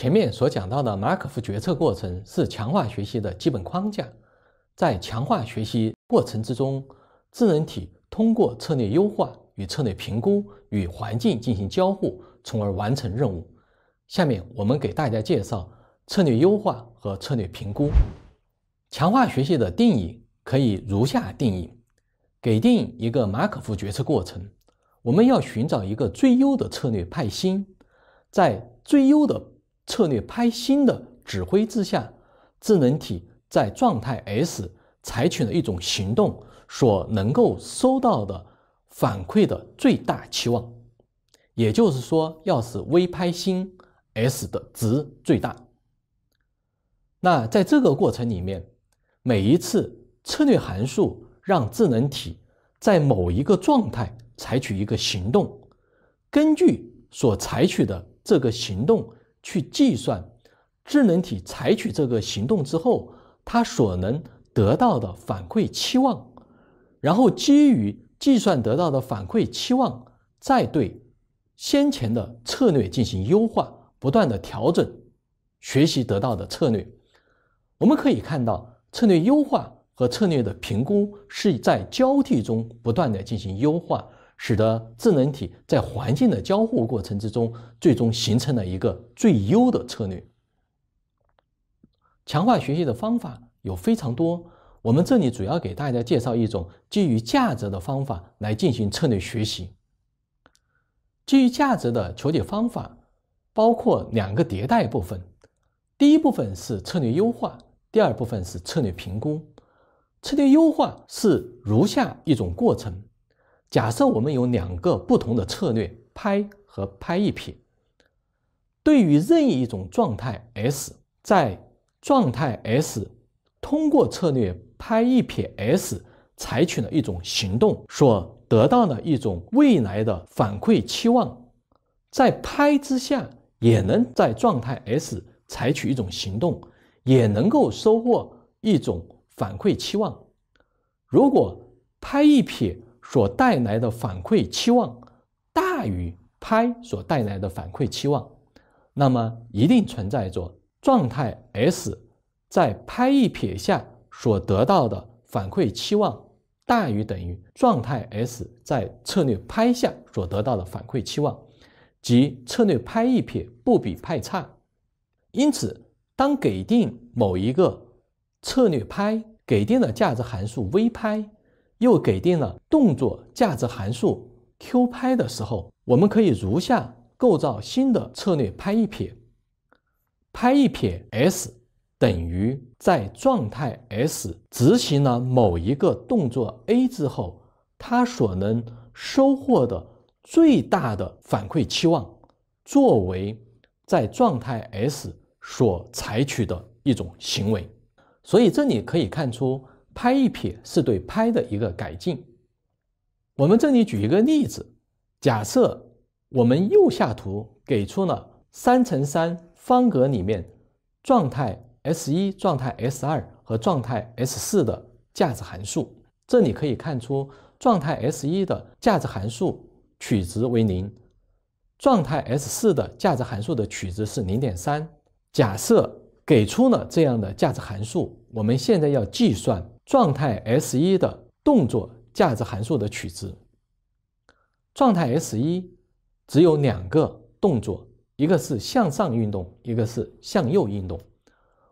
前面所讲到的马可夫决策过程是强化学习的基本框架。在强化学习过程之中，智能体通过策略优化与策略评估与环境进行交互，从而完成任务。下面我们给大家介绍策略优化和策略评估。强化学习的定义可以如下定义：给定一个马可夫决策过程，我们要寻找一个最优的策略派星，在最优的。策略拍星的指挥之下，智能体在状态 s 采取了一种行动所能够收到的反馈的最大期望，也就是说，要使 v 拍星 s 的值最大。那在这个过程里面，每一次策略函数让智能体在某一个状态采取一个行动，根据所采取的这个行动。去计算智能体采取这个行动之后，它所能得到的反馈期望，然后基于计算得到的反馈期望，再对先前的策略进行优化，不断的调整学习得到的策略。我们可以看到，策略优化和策略的评估是在交替中不断的进行优化。使得智能体在环境的交互过程之中，最终形成了一个最优的策略。强化学习的方法有非常多，我们这里主要给大家介绍一种基于价值的方法来进行策略学习。基于价值的求解方法包括两个迭代部分，第一部分是策略优化，第二部分是策略评估。策略优化是如下一种过程。假设我们有两个不同的策略，拍和拍一撇。对于任意一种状态 s，在状态 s 通过策略拍一撇 s 采取了一种行动，所得到的一种未来的反馈期望，在拍之下也能在状态 s 采取一种行动，也能够收获一种反馈期望。如果拍一撇。所带来的反馈期望大于拍所带来的反馈期望，那么一定存在着状态 s 在拍一撇下所得到的反馈期望大于等于状态 s 在策略拍下所得到的反馈期望，即策略拍一撇不比拍差。因此，当给定某一个策略拍，给定的价值函数 v 拍。又给定了动作价值函数 Q 拍的时候，我们可以如下构造新的策略：拍一撇，拍一撇 s 等于在状态 s 执行了某一个动作 a 之后，它所能收获的最大的反馈期望，作为在状态 s 所采取的一种行为。所以这里可以看出。拍一撇是对拍的一个改进。我们这里举一个例子，假设我们右下图给出了三乘三方格里面状态 S 一、状态 S 二和状态 S 四的价值函数。这里可以看出，状态 S 一的价值函数取值为零，状态 S 四的价值函数的取值是零点三。假设给出了这样的价值函数，我们现在要计算状态 S 一的动作价值函数的取值。状态 S 一只有两个动作，一个是向上运动，一个是向右运动。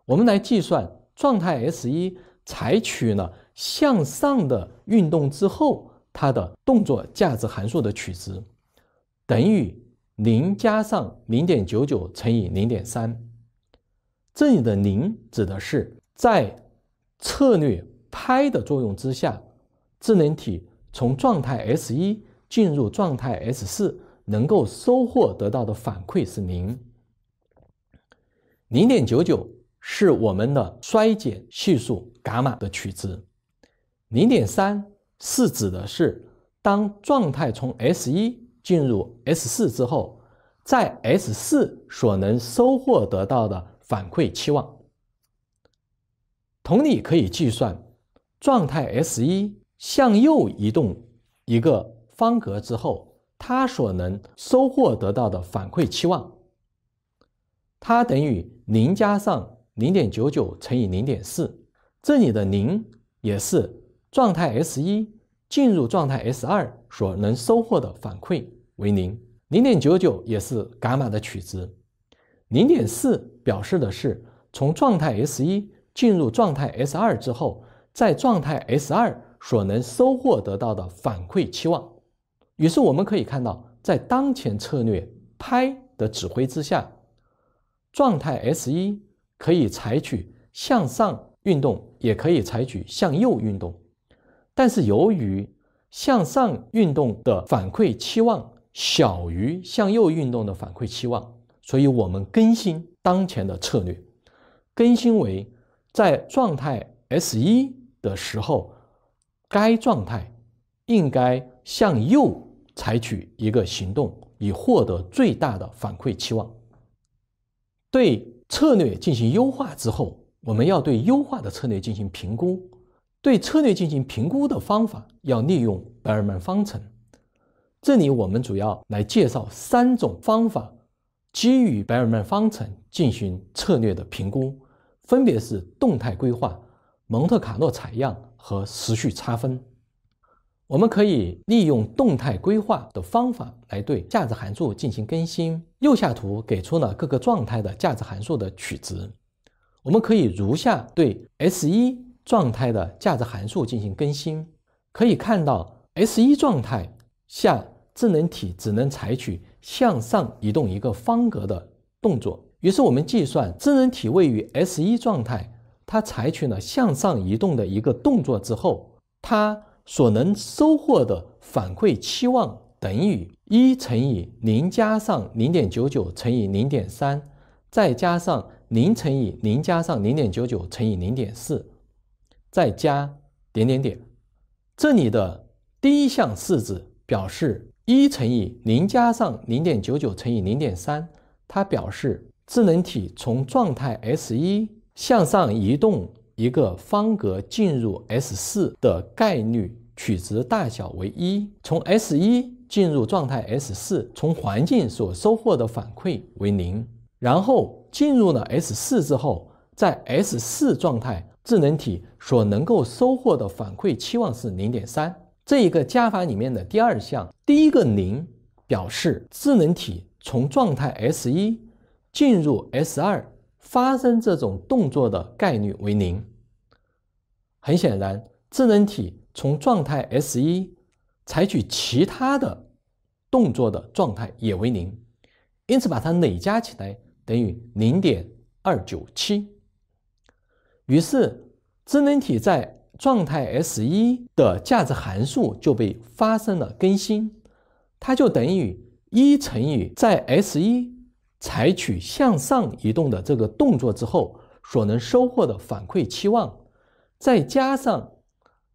我们来计算状态 S 一采取了向上的运动之后，它的动作价值函数的取值等于零加上零点九九乘以零点三。这里的零指的是在策略拍的作用之下，智能体从状态 S 一进入状态 S 四能够收获得到的反馈是零。零点九九是我们的衰减系数伽马的取值，零点三是指的是当状态从 S 一进入 S 四之后，在 S 四所能收获得到的。反馈期望，同理可以计算状态 S 一向右移动一个方格之后，它所能收获得到的反馈期望，它等于零加上零点九九乘以零点四。这里的零也是状态 S 一进入状态 S 二所能收获的反馈为零，零点九九也是伽马的取值，零点四。表示的是从状态 S1 进入状态 S2 之后，在状态 S2 所能收获得到的反馈期望。于是我们可以看到，在当前策略拍的指挥之下，状态 S1 可以采取向上运动，也可以采取向右运动。但是由于向上运动的反馈期望小于向右运动的反馈期望。所以我们更新当前的策略，更新为在状态 S 一的时候，该状态应该向右采取一个行动，以获得最大的反馈期望。对策略进行优化之后，我们要对优化的策略进行评估。对策略进行评估的方法要利用贝尔曼方程。这里我们主要来介绍三种方法。基于白尔曼方程进行策略的评估，分别是动态规划、蒙特卡洛采样和时序差分。我们可以利用动态规划的方法来对价值函数进行更新。右下图给出了各个状态的价值函数的取值。我们可以如下对 S 一状态的价值函数进行更新。可以看到，S 一状态下智能体只能采取。向上移动一个方格的动作。于是我们计算真人体位于 S 一状态，它采取了向上移动的一个动作之后，它所能收获的反馈期望等于一乘以零加上零点九九乘以零点三，再加上零乘以零加上零点九九乘以零点四，再加点点点。这里的第一项式子表示。一乘以零加上零点九九乘以零点三，它表示智能体从状态 S 一向上移动一个方格进入 S 四的概率取值大小为一。从 S 一进入状态 S 四，从环境所收获的反馈为零。然后进入了 S 四之后，在 S 四状态，智能体所能够收获的反馈期望是零点三。这一个加法里面的第二项，第一个零表示智能体从状态 S 一进入 S 二发生这种动作的概率为零。很显然，智能体从状态 S 一采取其他的动作的状态也为零，因此把它累加起来等于零点二九七。于是，智能体在状态 S 一的价值函数就被发生了更新，它就等于一乘以在 S 一采取向上移动的这个动作之后所能收获的反馈期望，再加上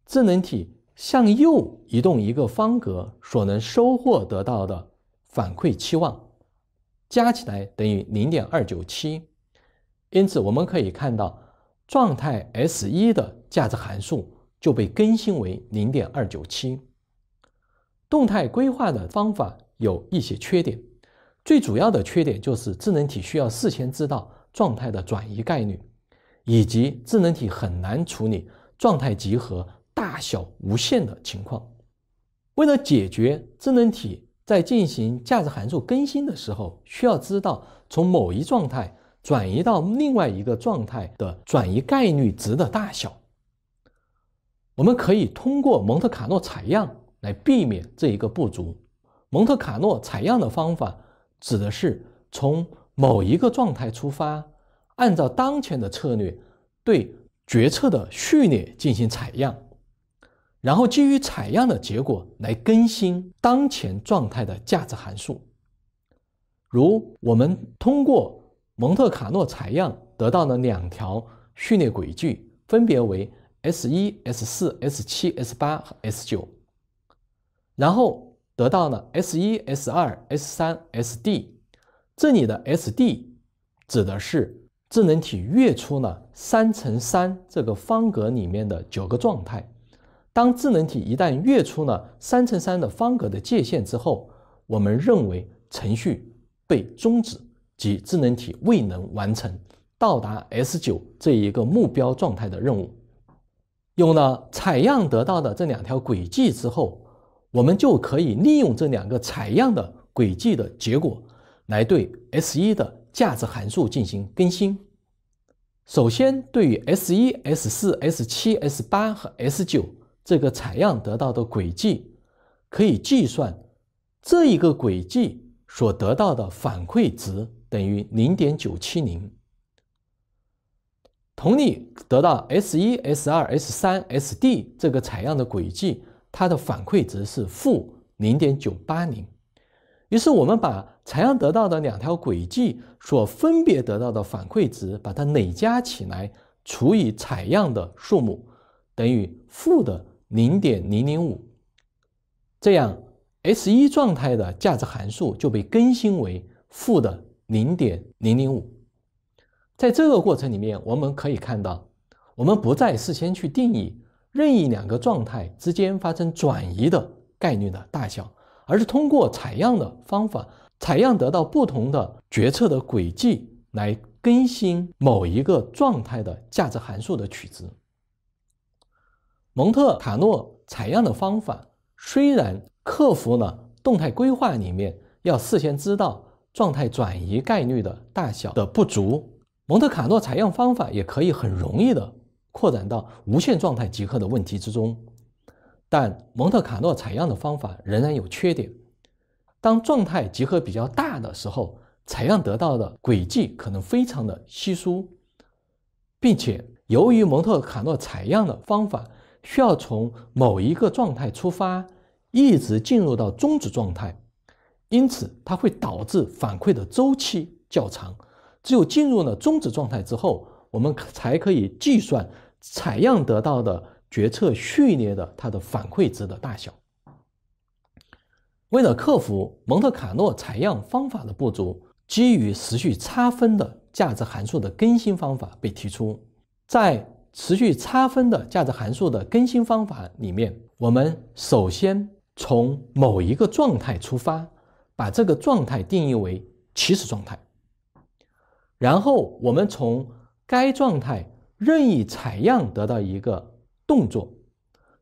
智能体向右移动一个方格所能收获得到的反馈期望，加起来等于零点二九七。因此，我们可以看到状态 S 一的。价值函数就被更新为零点二九七。动态规划的方法有一些缺点，最主要的缺点就是智能体需要事先知道状态的转移概率，以及智能体很难处理状态集合大小无限的情况。为了解决智能体在进行价值函数更新的时候需要知道从某一状态转移到另外一个状态的转移概率值的大小。我们可以通过蒙特卡诺采样来避免这一个不足。蒙特卡诺采样的方法指的是从某一个状态出发，按照当前的策略对决策的序列进行采样，然后基于采样的结果来更新当前状态的价值函数。如我们通过蒙特卡诺采样得到了两条序列轨迹，分别为。S 一、S 四、S 七、S 八和 S 九，然后得到了 S 一、S 二、S 三、Sd。这里的 Sd 指的是智能体跃出呢三乘三这个方格里面的九个状态。当智能体一旦跃出了三乘三的方格的界限之后，我们认为程序被终止，即智能体未能完成到达 S 九这一个目标状态的任务。用了采样得到的这两条轨迹之后，我们就可以利用这两个采样的轨迹的结果，来对 S 一的价值函数进行更新。首先，对于 S 一、S 四、S 七、S 八和 S 九这个采样得到的轨迹，可以计算这一个轨迹所得到的反馈值等于零点九七零。同理，得到 s1、s2、s3、sd 这个采样的轨迹，它的反馈值是负0.980。于是我们把采样得到的两条轨迹所分别得到的反馈值，把它累加起来，除以采样的数目，等于负的0.005。这样，s1 状态的价值函数就被更新为负的0.005。在这个过程里面，我们可以看到，我们不再事先去定义任意两个状态之间发生转移的概率的大小，而是通过采样的方法，采样得到不同的决策的轨迹来更新某一个状态的价值函数的取值。蒙特卡诺采样的方法虽然克服了动态规划里面要事先知道状态转移概率的大小的不足。蒙特卡洛采样方法也可以很容易地扩展到无限状态集合的问题之中，但蒙特卡洛采样的方法仍然有缺点。当状态集合比较大的时候，采样得到的轨迹可能非常的稀疏，并且由于蒙特卡洛采样的方法需要从某一个状态出发，一直进入到终止状态，因此它会导致反馈的周期较长。只有进入了终止状态之后，我们才可以计算采样得到的决策序列的它的反馈值的大小。为了克服蒙特卡洛采样方法的不足，基于持续差分的价值函数的更新方法被提出。在持续差分的价值函数的更新方法里面，我们首先从某一个状态出发，把这个状态定义为起始状态。然后我们从该状态任意采样得到一个动作，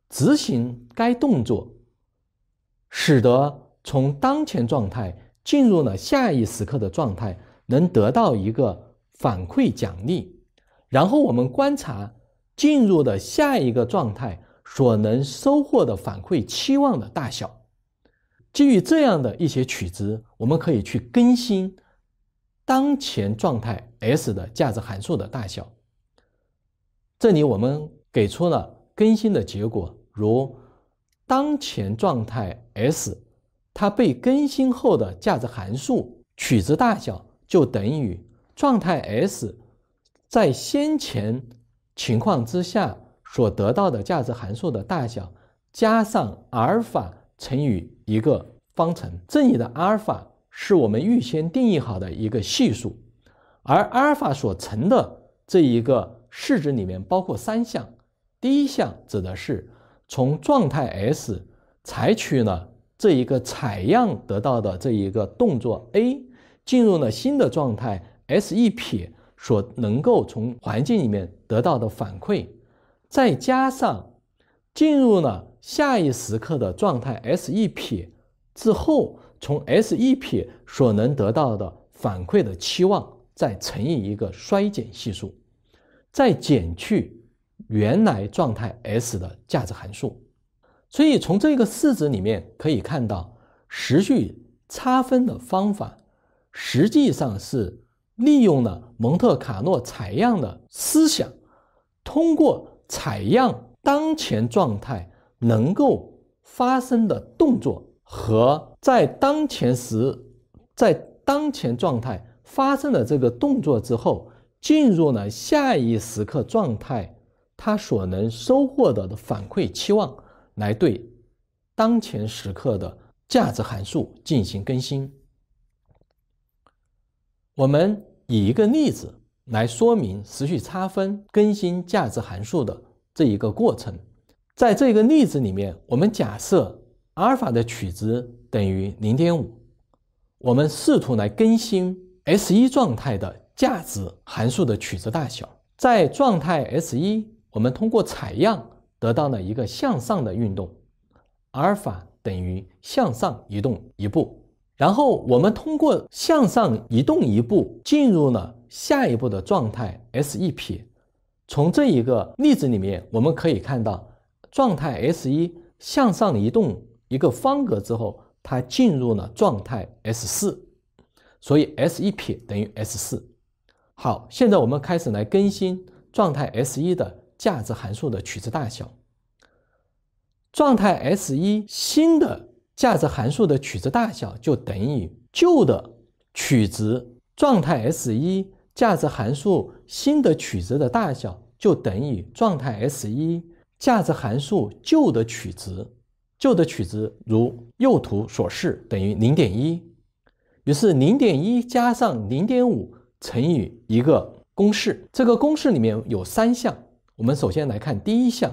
执行该动作，使得从当前状态进入了下一时刻的状态，能得到一个反馈奖励。然后我们观察进入的下一个状态所能收获的反馈期望的大小。基于这样的一些取值，我们可以去更新。当前状态 s 的价值函数的大小。这里我们给出了更新的结果，如当前状态 s，它被更新后的价值函数取值大小就等于状态 s 在先前情况之下所得到的价值函数的大小加上阿尔法乘以一个方程。这里的阿尔法。是我们预先定义好的一个系数，而阿尔法所乘的这一个式子里面包括三项，第一项指的是从状态 S 采取了这一个采样得到的这一个动作 A 进入了新的状态 S 一撇所能够从环境里面得到的反馈，再加上进入了下一时刻的状态 S 一撇之后。从 s 一撇所能得到的反馈的期望，再乘以一个衰减系数，再减去原来状态 s 的价值函数。所以从这个式子里面可以看到，时序差分的方法实际上是利用了蒙特卡洛采样的思想，通过采样当前状态能够发生的动作。和在当前时，在当前状态发生了这个动作之后，进入了下一时刻状态，他所能收获到的反馈期望，来对当前时刻的价值函数进行更新。我们以一个例子来说明时序差分更新价值函数的这一个过程。在这个例子里面，我们假设。阿尔法的取值等于零点五，我们试图来更新 S 一状态的价值函数的取值大小。在状态 S 一，我们通过采样得到了一个向上的运动，阿尔法等于向上移动一步。然后我们通过向上移动一步，进入了下一步的状态 S 一撇。从这一个例子里面，我们可以看到状态 S 一向上移动。一个方格之后，它进入了状态 S 四，所以 S 一撇等于 S 四。好，现在我们开始来更新状态 S 一的价值函数的取值大小。状态 S 一新的价值函数的取值大小就等于旧的取值。状态 S 一价值函数新的取值的大小就等于状态 S 一价值函数旧的取值。旧的取值如右图所示，等于零点一。于是零点一加上零点五乘以一个公式，这个公式里面有三项。我们首先来看第一项，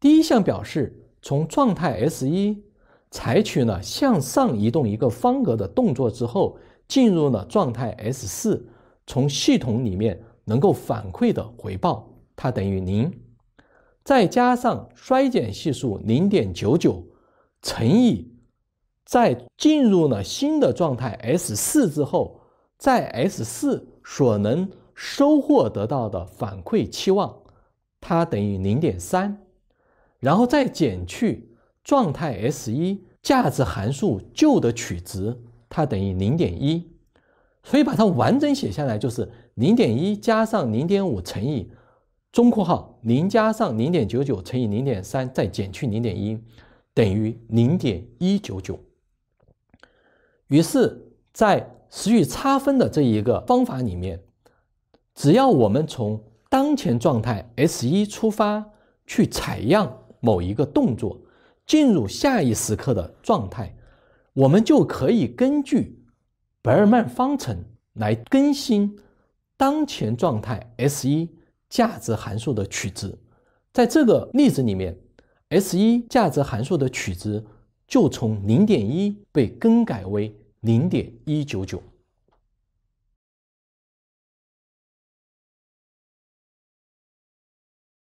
第一项表示从状态 S 一采取了向上移动一个方格的动作之后，进入了状态 S 四，从系统里面能够反馈的回报，它等于零。再加上衰减系数零点九九乘以在进入了新的状态 S 四之后，在 S 四所能收获得到的反馈期望，它等于零点三，然后再减去状态 S 一价值函数旧的取值，它等于零点一，所以把它完整写下来就是零点一加上零点五乘以。中括号零加上零点九九乘以零点三再减去零点一，等于零点一九九。于是，在时域差分的这一个方法里面，只要我们从当前状态 S 一出发去采样某一个动作，进入下一时刻的状态，我们就可以根据贝尔曼方程来更新当前状态 S 一。价值函数的取值，在这个例子里面，S 一价值函数的取值就从零点一被更改为零点一九九。